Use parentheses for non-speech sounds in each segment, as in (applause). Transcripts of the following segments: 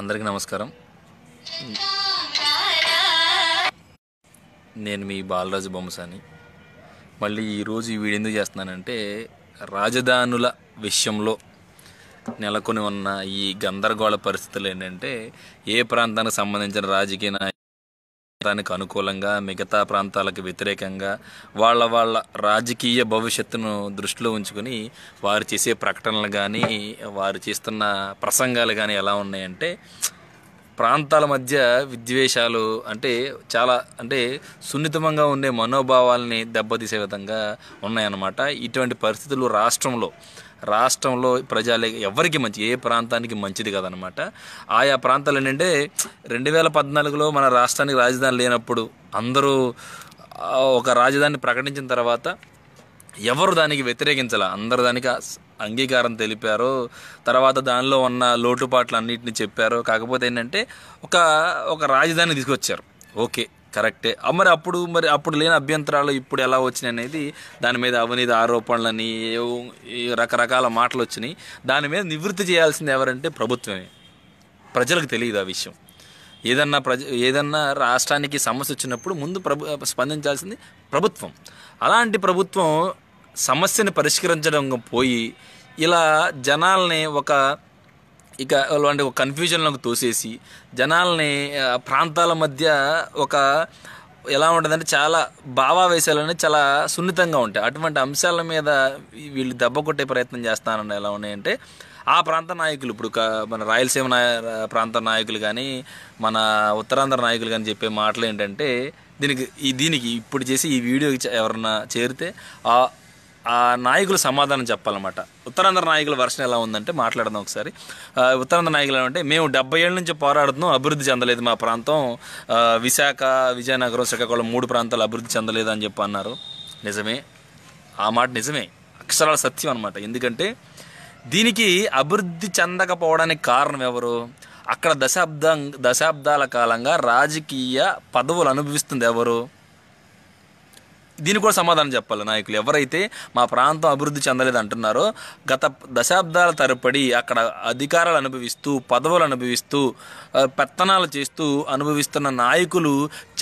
అందరికీ నమస్కారం నేను మీ బాలరాజు బొమ్మసాని మళ్ళీ ఈరోజు ఈ వీడియో ఎందుకు చేస్తున్నానంటే రాజధానుల విషయంలో నెలకొని ఉన్న ఈ గందరగోళ పరిస్థితులు ఏంటంటే ఏ ప్రాంతానికి సంబంధించిన రాజకీయ దానికి అనుకూలంగా మిగతా ప్రాంతాలకు వ్యతిరేకంగా వాళ్ళ వాళ్ళ రాజకీయ భవిష్యత్తును దృష్టిలో ఉంచుకొని వారు చేసే ప్రకటనలు కానీ వారు చేస్తున్న ప్రసంగాలు కానీ ఎలా ఉన్నాయంటే ప్రాంతాల మధ్య విద్వేషాలు అంటే చాలా అంటే సున్నితమంగా ఉండే మనోభావాల్ని దెబ్బతీసే విధంగా ఉన్నాయన్నమాట ఇటువంటి పరిస్థితులు రాష్ట్రంలో రాష్ట్రంలో ప్రజలు ఎవరికి మంచి ఏ ప్రాంతానికి మంచిది కదనమాట ఆయా ప్రాంతాలు ఏంటంటే రెండు వేల పద్నాలుగులో మన రాష్ట్రానికి రాజధాని లేనప్పుడు అందరూ ఒక రాజధాని ప్రకటించిన తర్వాత ఎవరు దానికి వ్యతిరేకించాల అందరు దానికి అంగీకారం తెలిపారు తర్వాత దానిలో ఉన్న లోటుపాట్లు అన్నింటిని చెప్పారు కాకపోతే ఏంటంటే ఒక ఒక రాజధాని తీసుకొచ్చారు ఓకే కరెక్టే మరి అప్పుడు మరి అప్పుడు లేని అభ్యంతరాలు ఇప్పుడు ఎలా వచ్చినాయి అనేది దాని మీద అవినీతి ఆరోపణలని రకరకాల మాటలు వచ్చినాయి దాని మీద నివృత్తి చేయాల్సింది ఎవరంటే ప్రభుత్వమే ప్రజలకు తెలియదు ఆ విషయం ఏదన్నా ప్రజ ఏదన్నా రాష్ట్రానికి సమస్య వచ్చినప్పుడు ముందు ప్రభు స్పందించాల్సింది ప్రభుత్వం అలాంటి ప్రభుత్వం సమస్యను పరిష్కరించడం పోయి ఇలా జనాల్ని ఒక ఇక అలాంటి ఒక కన్ఫ్యూజన్లకు తోసేసి జనాల్ని ప్రాంతాల మధ్య ఒక ఎలా ఉంటుందంటే చాలా భావావేశాలని చాలా సున్నితంగా ఉంటాయి అటువంటి అంశాల మీద వీళ్ళు దెబ్బ కొట్టే ప్రయత్నం చేస్తానని ఎలా ఉన్నాయంటే ఆ ప్రాంత నాయకులు ఇప్పుడు మన రాయలసీమ నాయ ప్రాంత నాయకులు కానీ మన ఉత్తరాంధ్ర నాయకులు కానీ చెప్పే మాటలు ఏంటంటే దీనికి ఈ దీనికి ఇప్పుడు చేసి ఈ వీడియోకి ఎవరన్నా చేరితే ఆ నాయకులు సమాధానం చెప్పాలన్నమాట ఉత్తరాంధ్ర నాయకుల వర్షన్ ఎలా ఉందంటే మాట్లాడదాం ఒకసారి ఉత్తరాంధ్ర నాయకులు అంటే మేము డెబ్బై ఏళ్ళ నుంచి పోరాడుతున్నాం అభివృద్ధి చెందలేదు మా ప్రాంతం విశాఖ విజయనగరం శ్రీకాకుళం మూడు ప్రాంతాలు అభివృద్ధి చెందలేదు అని చెప్పి అన్నారు నిజమే ఆ మాట నిజమే అక్షరాల సత్యం అనమాట ఎందుకంటే దీనికి అభివృద్ధి చెందకపోవడానికి కారణం ఎవరు అక్కడ దశాబ్దం దశాబ్దాల కాలంగా రాజకీయ పదవులు అనుభవిస్తుంది ఎవరు దీనికి కూడా సమాధానం చెప్పాలి నాయకులు ఎవరైతే మా ప్రాంతం అభివృద్ధి చెందలేదు అంటున్నారో గత దశాబ్దాల తరపడి అక్కడ అధికారాలు అనుభవిస్తూ పదవులు అనుభవిస్తూ పెత్తనాలు చేస్తూ అనుభవిస్తున్న నాయకులు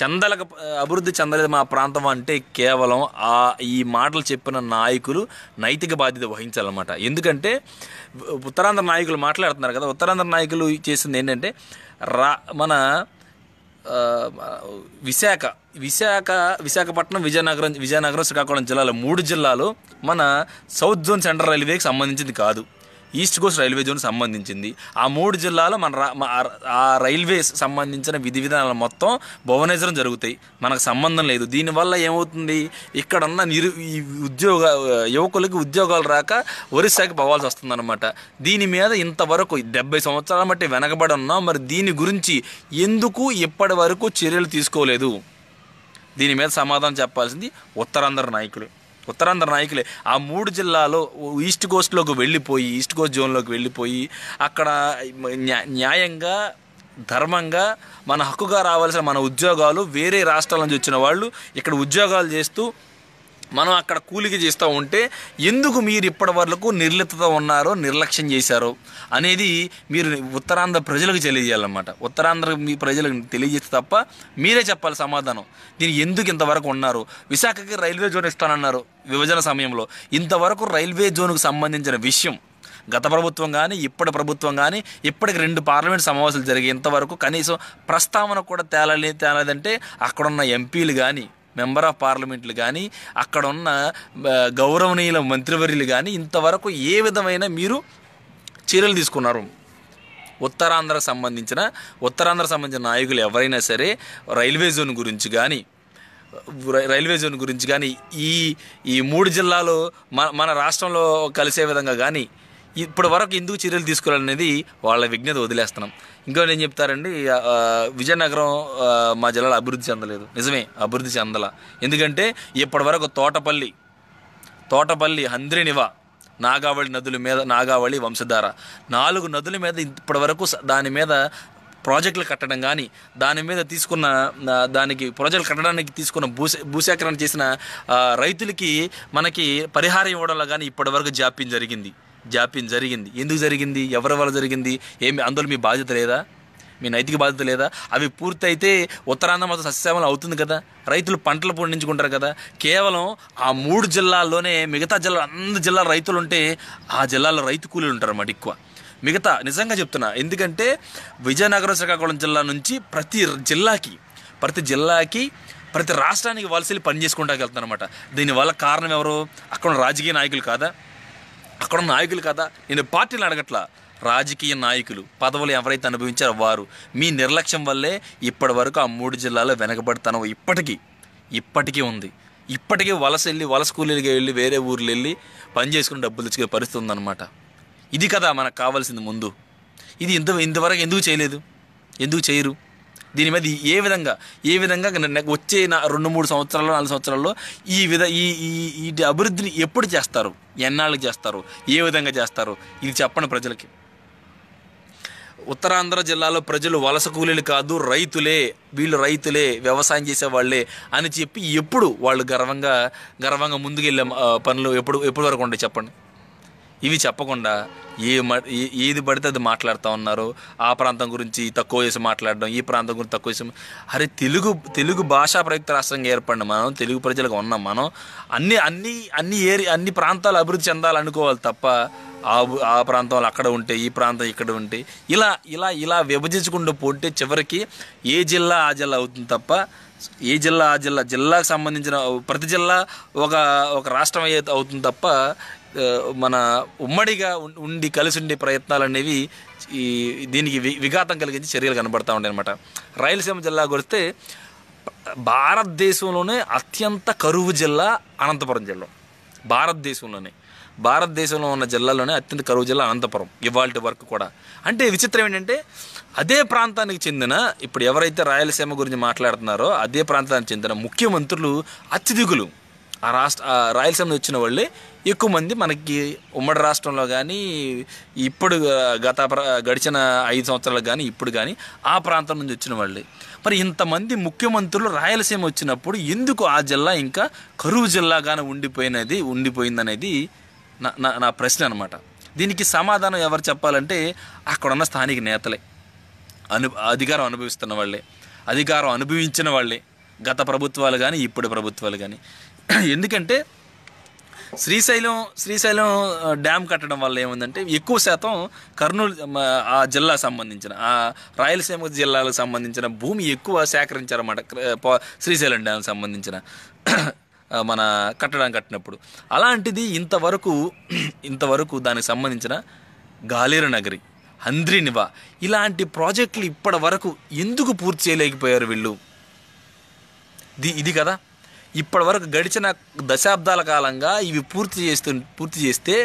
చెందలక అభివృద్ధి చెందలేదు మా ప్రాంతం అంటే కేవలం ఆ ఈ మాటలు చెప్పిన నాయకులు నైతిక బాధ్యత వహించాలన్నమాట ఎందుకంటే ఉత్తరాంధ్ర నాయకులు మాట్లాడుతున్నారు కదా ఉత్తరాంధ్ర నాయకులు చేసింది ఏంటంటే రా మన విశాఖ విశాఖ విశాఖపట్నం విజయనగరం విజయనగరం శ్రీకాకుళం జిల్లాలో మూడు జిల్లాలు మన సౌత్ జోన్ సెంట్రల్ రైల్వేకి సంబంధించింది కాదు ఈస్ట్ కోస్ట్ రైల్వే జోన్ సంబంధించింది ఆ మూడు జిల్లాలో మన ఆ రైల్వేస్ సంబంధించిన విధి విధానాలు మొత్తం భువనేశ్వరం జరుగుతాయి మనకు సంబంధం లేదు దీనివల్ల ఏమవుతుంది ఇక్కడ ఉన్న నిరు ఉద్యోగ యువకులకి ఉద్యోగాలు రాక ఒరిస్సాకి పోవాల్సి వస్తుందన్నమాట దీని మీద ఇంతవరకు డెబ్బై సంవత్సరాల బట్టి వెనకబడి ఉన్నాం మరి దీని గురించి ఎందుకు ఇప్పటి వరకు చర్యలు తీసుకోలేదు దీని మీద సమాధానం చెప్పాల్సింది ఉత్తరాంధ్ర నాయకులు ఉత్తరాంధ్ర నాయకులే ఆ మూడు జిల్లాలో ఈస్ట్ కోస్ట్లోకి వెళ్ళిపోయి ఈస్ట్ కోస్ట్ జోన్లోకి వెళ్ళిపోయి అక్కడ న్యాయంగా ధర్మంగా మన హక్కుగా రావాల్సిన మన ఉద్యోగాలు వేరే రాష్ట్రాల నుంచి వచ్చిన వాళ్ళు ఇక్కడ ఉద్యోగాలు చేస్తూ మనం అక్కడ కూలికి చేస్తూ ఉంటే ఎందుకు మీరు ఇప్పటి వరకు నిర్లిప్త ఉన్నారో నిర్లక్ష్యం చేశారో అనేది మీరు ఉత్తరాంధ్ర ప్రజలకు తెలియజేయాలన్నమాట ఉత్తరాంధ్ర మీ ప్రజలకు తెలియజేస్తే తప్ప మీరే చెప్పాలి సమాధానం దీనికి ఎందుకు ఇంతవరకు ఉన్నారు విశాఖకి రైల్వే జోన్ ఇస్తానన్నారు విభజన సమయంలో ఇంతవరకు రైల్వే జోన్కు సంబంధించిన విషయం గత ప్రభుత్వం కానీ ఇప్పటి ప్రభుత్వం కానీ ఇప్పటికి రెండు పార్లమెంట్ సమావేశాలు జరిగే ఇంతవరకు కనీసం ప్రస్తావన కూడా తేలాలి తేలదంటే అక్కడున్న ఎంపీలు కానీ మెంబర్ ఆఫ్ పార్లమెంట్లు కానీ అక్కడ ఉన్న గౌరవనీయుల మంత్రివర్యులు కానీ ఇంతవరకు ఏ విధమైన మీరు చర్యలు తీసుకున్నారు ఉత్తరాంధ్రకు సంబంధించిన ఉత్తరాంధ్రకు సంబంధించిన నాయకులు ఎవరైనా సరే రైల్వే జోన్ గురించి కానీ రైల్వే జోన్ గురించి కానీ ఈ ఈ మూడు జిల్లాలు మన మన రాష్ట్రంలో కలిసే విధంగా కానీ ఇప్పటి వరకు ఎందుకు చర్యలు తీసుకోవాలనేది వాళ్ళ విజ్ఞత వదిలేస్తున్నాం ఇంకో నేను చెప్తారండి విజయనగరం మా జిల్లాలో అభివృద్ధి చెందలేదు నిజమే అభివృద్ధి చెందల ఎందుకంటే ఇప్పటి వరకు తోటపల్లి తోటపల్లి హంద్రినివ నాగావళి నదుల మీద నాగావళి వంశధార నాలుగు నదుల మీద ఇప్పటివరకు దాని మీద ప్రాజెక్టులు కట్టడం కానీ దాని మీద తీసుకున్న దానికి ప్రాజెక్టులు కట్టడానికి తీసుకున్న భూసే భూసేకరణ చేసిన రైతులకి మనకి పరిహారం ఇవ్వడంలో కానీ ఇప్పటివరకు జాప్యం జరిగింది జాప్యం జరిగింది ఎందుకు జరిగింది ఎవరి వల్ల జరిగింది ఏమి అందులో మీ బాధ్యత లేదా మీ నైతిక బాధ్యత లేదా అవి పూర్తయితే ఉత్తరాంధ్ర మొత్తం సస్యశ్యామలం అవుతుంది కదా రైతులు పంటలు పండించుకుంటారు కదా కేవలం ఆ మూడు జిల్లాల్లోనే మిగతా జిల్లా అందరి జిల్లాల రైతులు ఉంటే ఆ జిల్లాలో రైతు కూలీలు ఉంటారు అన్నమాట ఎక్కువ మిగతా నిజంగా చెప్తున్నా ఎందుకంటే విజయనగరం శ్రీకాకుళం జిల్లా నుంచి ప్రతి జిల్లాకి ప్రతి జిల్లాకి ప్రతి రాష్ట్రానికి వలసలు పని చేసుకుంటా అనమాట దీనివల్ల కారణం ఎవరు అక్కడ రాజకీయ నాయకులు కాదా అక్కడ నాయకులు కదా నేను పార్టీలు అడగట్లా రాజకీయ నాయకులు పదవులు ఎవరైతే అనుభవించారో వారు మీ నిర్లక్ష్యం వల్లే ఇప్పటి వరకు ఆ మూడు జిల్లాలో వెనకబడతాను ఇప్పటికీ ఇప్పటికీ ఉంది ఇప్పటికీ వలస వెళ్ళి వలస కూలీలుగా వెళ్ళి వేరే ఊర్లు వెళ్ళి పని చేసుకుని డబ్బులు తెచ్చుకునే పరిస్థితి ఉందన్నమాట ఇది కదా మనకు కావాల్సింది ముందు ఇది ఇంత ఇంతవరకు ఎందుకు చేయలేదు ఎందుకు చేయరు దీని మీద ఏ విధంగా ఏ విధంగా వచ్చే రెండు మూడు సంవత్సరాల్లో నాలుగు సంవత్సరాల్లో ఈ విధ ఈ ఈ అభివృద్ధిని ఎప్పుడు చేస్తారు ఎన్నాళ్ళకి చేస్తారు ఏ విధంగా చేస్తారు ఇది చెప్పండి ప్రజలకి ఉత్తరాంధ్ర జిల్లాలో ప్రజలు వలస కూలీలు కాదు రైతులే వీళ్ళు రైతులే వ్యవసాయం చేసేవాళ్లే అని చెప్పి ఎప్పుడు వాళ్ళు గర్వంగా గర్వంగా ముందుకెళ్ళే పనులు ఎప్పుడు ఎప్పటి వరకు ఉంటాయి చెప్పండి ఇవి చెప్పకుండా ఏ ఏది పడితే అది మాట్లాడుతూ ఉన్నారు ఆ ప్రాంతం గురించి తక్కువ వేసి మాట్లాడడం ఈ ప్రాంతం గురించి తక్కువ వేసి అరే తెలుగు తెలుగు భాషా ప్రయుక్త రాష్ట్రంగా ఏర్పడిన మనం తెలుగు ప్రజలకు ఉన్నాం మనం అన్ని అన్ని అన్ని ఏరి అన్ని ప్రాంతాలు అభివృద్ధి చెందాలనుకోవాలి తప్ప ఆ ఆ ప్రాంతంలో అక్కడ ఉంటే ఈ ప్రాంతం ఇక్కడ ఉంటే ఇలా ఇలా ఇలా విభజించకుండా పోతే చివరికి ఏ జిల్లా ఆ జిల్లా అవుతుంది తప్ప ఏ జిల్లా ఆ జిల్లా జిల్లాకు సంబంధించిన ప్రతి జిల్లా ఒక ఒక రాష్ట్రం అవుతుంది తప్ప మన ఉమ్మడిగా ఉండి కలిసి ఉండే ప్రయత్నాలు అనేవి ఈ దీనికి వి విఘాతం కలిగించి చర్యలు కనబడతా ఉండే అనమాట రాయలసీమ జిల్లా కొడితే భారతదేశంలోనే అత్యంత కరువు జిల్లా అనంతపురం జిల్లా భారతదేశంలోనే భారతదేశంలో ఉన్న జిల్లాలోనే అత్యంత కరువు జిల్లా అనంతపురం ఇవాళ వరకు కూడా అంటే విచిత్రం ఏంటంటే అదే ప్రాంతానికి చెందిన ఇప్పుడు ఎవరైతే రాయలసీమ గురించి మాట్లాడుతున్నారో అదే ప్రాంతానికి చెందిన ముఖ్యమంత్రులు అత్యధికులు ఆ రాష్ట్ర రాయలసీమ నుంచి వచ్చిన వాళ్ళే ఎక్కువ మంది మనకి ఉమ్మడి రాష్ట్రంలో కానీ ఇప్పుడు గత గడిచిన ఐదు సంవత్సరాలు కానీ ఇప్పుడు కానీ ఆ ప్రాంతం నుంచి వచ్చిన వాళ్ళే మరి ఇంతమంది ముఖ్యమంత్రులు రాయలసీమ వచ్చినప్పుడు ఎందుకు ఆ జిల్లా ఇంకా కరువు జిల్లాగానే ఉండిపోయినది ఉండిపోయిందనేది నా నా ప్రశ్న అనమాట దీనికి సమాధానం ఎవరు చెప్పాలంటే అక్కడున్న స్థానిక నేతలే అను అధికారం అనుభవిస్తున్న వాళ్ళే అధికారం అనుభవించిన వాళ్ళే గత ప్రభుత్వాలు కానీ ఇప్పుడు ప్రభుత్వాలు కానీ (clears throat) ఎందుకంటే శ్రీశైలం శ్రీశైలం డ్యామ్ కట్టడం వల్ల ఏముందంటే ఎక్కువ శాతం కర్నూలు ఆ జిల్లా సంబంధించిన ఆ రాయలసీమ జిల్లాలకు సంబంధించిన భూమి ఎక్కువ సేకరించారన్నమాట శ్రీశైలం డ్యామ్ సంబంధించిన మన కట్టడానికి కట్టినప్పుడు అలాంటిది ఇంతవరకు (clears throat) ఇంతవరకు దానికి సంబంధించిన గాలేరు నగరి హంద్రినివా ఇలాంటి ప్రాజెక్టులు ఇప్పటి వరకు ఎందుకు పూర్తి చేయలేకపోయారు వీళ్ళు ఇది ఇది కదా ఇప్పటి వరకు గడిచిన దశాబ్దాల కాలంగా ఇవి పూర్తి చేస్తు పూర్తి చేస్తే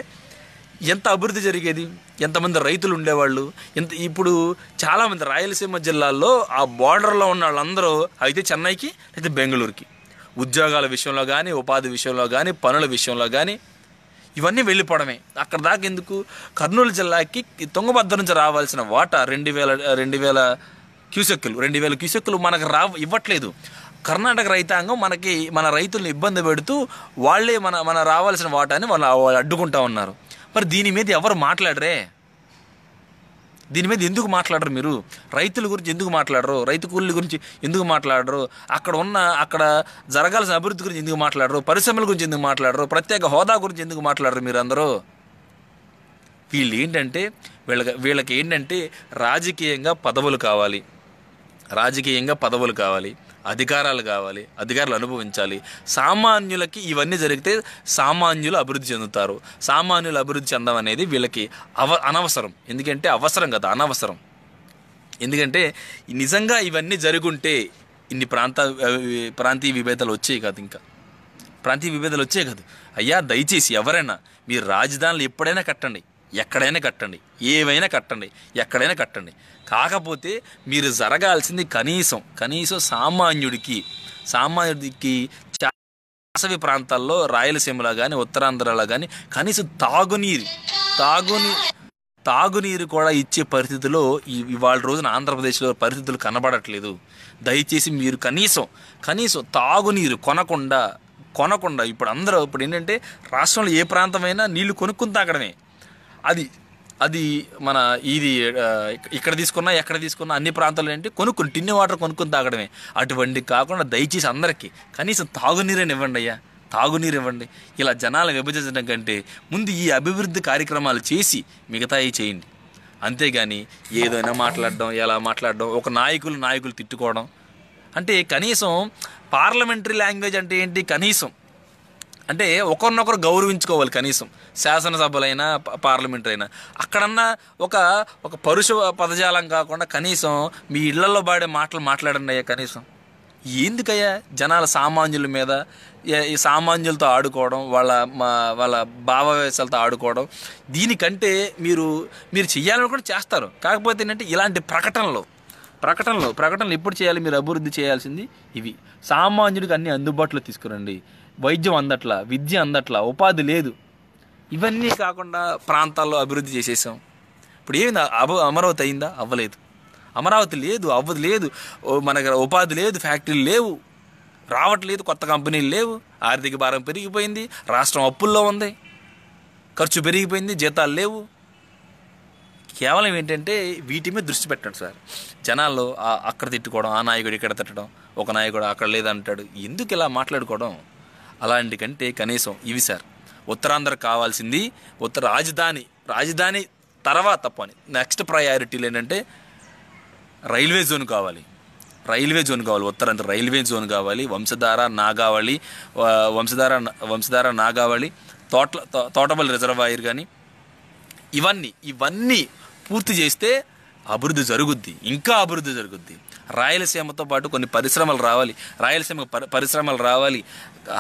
ఎంత అభివృద్ధి జరిగేది ఎంతమంది రైతులు ఉండేవాళ్ళు ఎంత ఇప్పుడు చాలామంది రాయలసీమ జిల్లాల్లో ఆ బార్డర్లో ఉన్న వాళ్ళందరూ అయితే చెన్నైకి అయితే బెంగళూరుకి ఉద్యోగాల విషయంలో కానీ ఉపాధి విషయంలో కానీ పనుల విషయంలో కానీ ఇవన్నీ వెళ్ళిపోవడమే అక్కడ దాకా ఎందుకు కర్నూలు జిల్లాకి తుంగభద్ర నుంచి రావాల్సిన వాటా రెండు వేల రెండు వేల క్యూసెక్కులు రెండు వేల క్యూసెక్కులు మనకు రా ఇవ్వట్లేదు కర్ణాటక రైతాంగం మనకి మన రైతులను ఇబ్బంది పెడుతూ వాళ్ళే మన మన రావాల్సిన వాటాన్ని వాళ్ళు అడ్డుకుంటా ఉన్నారు మరి దీని మీద ఎవరు మాట్లాడరే దీని మీద ఎందుకు మాట్లాడరు మీరు రైతుల గురించి ఎందుకు మాట్లాడరు రైతు కూలీల గురించి ఎందుకు మాట్లాడరు అక్కడ ఉన్న అక్కడ జరగాల్సిన అభివృద్ధి గురించి ఎందుకు మాట్లాడరు పరిశ్రమల గురించి ఎందుకు మాట్లాడరు ప్రత్యేక హోదా గురించి ఎందుకు మాట్లాడరు మీరు అందరూ వీళ్ళు ఏంటంటే వీళ్ళకి వీళ్ళకి ఏంటంటే రాజకీయంగా పదవులు కావాలి రాజకీయంగా పదవులు కావాలి అధికారాలు కావాలి అధికారులు అనుభవించాలి సామాన్యులకి ఇవన్నీ జరిగితే సామాన్యులు అభివృద్ధి చెందుతారు సామాన్యులు అభివృద్ధి చెందడం అనేది వీళ్ళకి అవ అనవసరం ఎందుకంటే అవసరం కదా అనవసరం ఎందుకంటే నిజంగా ఇవన్నీ జరుగుంటే ఇన్ని ప్రాంత ప్రాంతీయ విభేదాలు వచ్చాయి కాదు ఇంకా ప్రాంతీయ విభేదాలు వచ్చాయి కాదు అయ్యా దయచేసి ఎవరైనా మీరు రాజధానులు ఎప్పుడైనా కట్టండి ఎక్కడైనా కట్టండి ఏమైనా కట్టండి ఎక్కడైనా కట్టండి కాకపోతే మీరు జరగాల్సింది కనీసం కనీసం సామాన్యుడికి సామాన్యుడికి చాసవి ప్రాంతాల్లో రాయలసీమలో కానీ ఉత్తరాంధ్రలో కానీ కనీసం తాగునీరు తాగుని తాగునీరు కూడా ఇచ్చే పరిస్థితిలో ఇవాళ రోజున ఆంధ్రప్రదేశ్లో పరిస్థితులు కనబడట్లేదు దయచేసి మీరు కనీసం కనీసం తాగునీరు కొనకుండా కొనకుండా ఇప్పుడు అందరూ ఇప్పుడు ఏంటంటే రాష్ట్రంలో ఏ ప్రాంతమైనా నీళ్లు కొనుక్కుని తాగడమే అది అది మన ఇది ఇక్కడ తీసుకున్నా ఎక్కడ తీసుకున్నా అన్ని ప్రాంతాలు ఏంటి కొనుక్కుని టిన్ని వాటర్ కొనుక్కుని తాగడమే అటువంటి కాకుండా దయచేసి అందరికీ కనీసం తాగునీరని ఇవ్వండి అయ్యా తాగునీరు ఇవ్వండి ఇలా జనాలు విభజించడం కంటే ముందు ఈ అభివృద్ధి కార్యక్రమాలు చేసి మిగతాయి చేయండి అంతేగాని ఏదైనా మాట్లాడడం ఎలా మాట్లాడడం ఒక నాయకులు నాయకులు తిట్టుకోవడం అంటే కనీసం పార్లమెంటరీ లాంగ్వేజ్ అంటే ఏంటి కనీసం అంటే ఒకరినొకరు గౌరవించుకోవాలి కనీసం శాసనసభలైనా పార్లమెంటు అయినా అక్కడన్నా ఒక ఒక పరుష పదజాలం కాకుండా కనీసం మీ ఇళ్లలో పాడే మాటలు మాట్లాడండి అయ్యా కనీసం ఎందుకయ్యా జనాల సామాన్యుల మీద ఈ సామాన్యులతో ఆడుకోవడం వాళ్ళ మా వాళ్ళ భావవేశాలతో ఆడుకోవడం దీనికంటే మీరు మీరు చేయాలని కూడా చేస్తారు కాకపోతే ఏంటంటే ఇలాంటి ప్రకటనలు ప్రకటనలు ప్రకటనలు ఎప్పుడు చేయాలి మీరు అభివృద్ధి చేయాల్సింది ఇవి సామాన్యుడికి అన్ని అందుబాటులో తీసుకురండి వైద్యం అందట్లా విద్య అందట్లా ఉపాధి లేదు ఇవన్నీ కాకుండా ప్రాంతాల్లో అభివృద్ధి చేసేసాం ఇప్పుడు ఏమి అబ అమరావతి అయిందా అవ్వలేదు అమరావతి లేదు అవ్వదు లేదు మనకి ఉపాధి లేదు ఫ్యాక్టరీలు లేవు రావట్లేదు కొత్త కంపెనీలు లేవు ఆర్థిక భారం పెరిగిపోయింది రాష్ట్రం అప్పుల్లో ఉంది ఖర్చు పెరిగిపోయింది జీతాలు లేవు కేవలం ఏంటంటే వీటి మీద దృష్టి పెట్టండి సార్ జనాల్లో అక్కడ తిట్టుకోవడం ఆ నాయకుడు ఇక్కడ తిట్టడం ఒక నాయకుడు అక్కడ లేదంటాడు ఎందుకు ఇలా మాట్లాడుకోవడం అలాంటి కంటే కనీసం ఇవి సార్ ఉత్తరాంధ్ర కావాల్సింది ఉత్తర రాజధాని రాజధాని తర్వాత పని నెక్స్ట్ ప్రయారిటీలు ఏంటంటే రైల్వే జోన్ కావాలి రైల్వే జోన్ కావాలి ఉత్తరాంధ్ర రైల్వే జోన్ కావాలి వంశధార నాగావళి వంశధార వంశధార నాగావళి తోట తోటబల్ రిజర్వాయర్ కానీ ఇవన్నీ ఇవన్నీ పూర్తి చేస్తే అభివృద్ధి జరుగుద్ది ఇంకా అభివృద్ధి జరుగుద్ది రాయలసీమతో పాటు కొన్ని పరిశ్రమలు రావాలి రాయలసీమ పరిశ్రమలు రావాలి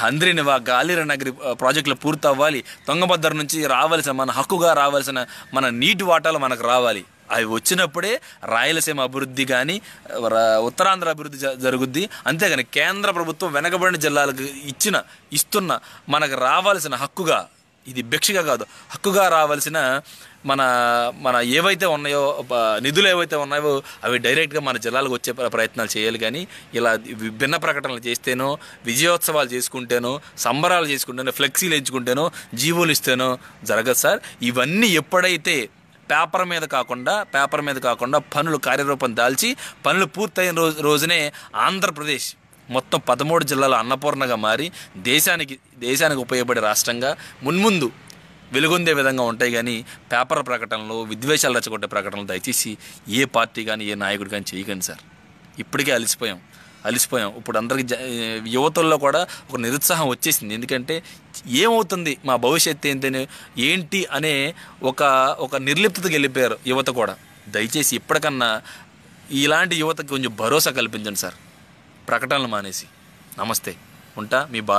హంద్రిని గాలిర నగరి ప్రాజెక్టులు పూర్తి అవ్వాలి తొంగభద్ర నుంచి రావాల్సిన మన హక్కుగా రావాల్సిన మన నీటి వాటాలు మనకు రావాలి అవి వచ్చినప్పుడే రాయలసీమ అభివృద్ధి కానీ ఉత్తరాంధ్ర అభివృద్ధి జరుగుద్ది అంతేగాని కేంద్ర ప్రభుత్వం వెనకబడిన జిల్లాలకు ఇచ్చిన ఇస్తున్న మనకు రావాల్సిన హక్కుగా ఇది భిక్షగా కాదు హక్కుగా రావాల్సిన మన మన ఏవైతే ఉన్నాయో నిధులు ఏవైతే ఉన్నాయో అవి డైరెక్ట్గా మన జిల్లాలకు వచ్చే ప్రయత్నాలు చేయాలి కానీ ఇలా విభిన్న ప్రకటనలు చేస్తేనో విజయోత్సవాలు చేసుకుంటేనో సంబరాలు చేసుకుంటేనో ఫ్లెక్సీలు ఎంచుకుంటేనో జీవోలు ఇస్తేనో జరగదు సార్ ఇవన్నీ ఎప్పుడైతే పేపర్ మీద కాకుండా పేపర్ మీద కాకుండా పనులు కార్యరూపం దాల్చి పనులు పూర్తయిన రోజు రోజునే ఆంధ్రప్రదేశ్ మొత్తం పదమూడు జిల్లాలు అన్నపూర్ణగా మారి దేశానికి దేశానికి ఉపయోగపడే రాష్ట్రంగా మున్ముందు వెలుగొందే విధంగా ఉంటాయి కానీ పేపర్ ప్రకటనలు విద్వేషాలు రచ్చగొట్టే ప్రకటనలు దయచేసి ఏ పార్టీ కానీ ఏ నాయకుడు కానీ చేయకండి సార్ ఇప్పటికే అలిసిపోయాం అలిసిపోయాం ఇప్పుడు అందరికి యువతల్లో కూడా ఒక నిరుత్సాహం వచ్చేసింది ఎందుకంటే ఏమవుతుంది మా భవిష్యత్తు ఏంటని ఏంటి అనే ఒక ఒక నిర్లిప్తకి వెళ్ళిపోయారు యువత కూడా దయచేసి ఇప్పటికన్నా ఇలాంటి యువతకి కొంచెం భరోసా కల్పించండి సార్ ప్రకటనలు మానేసి నమస్తే ఉంటా మీ బా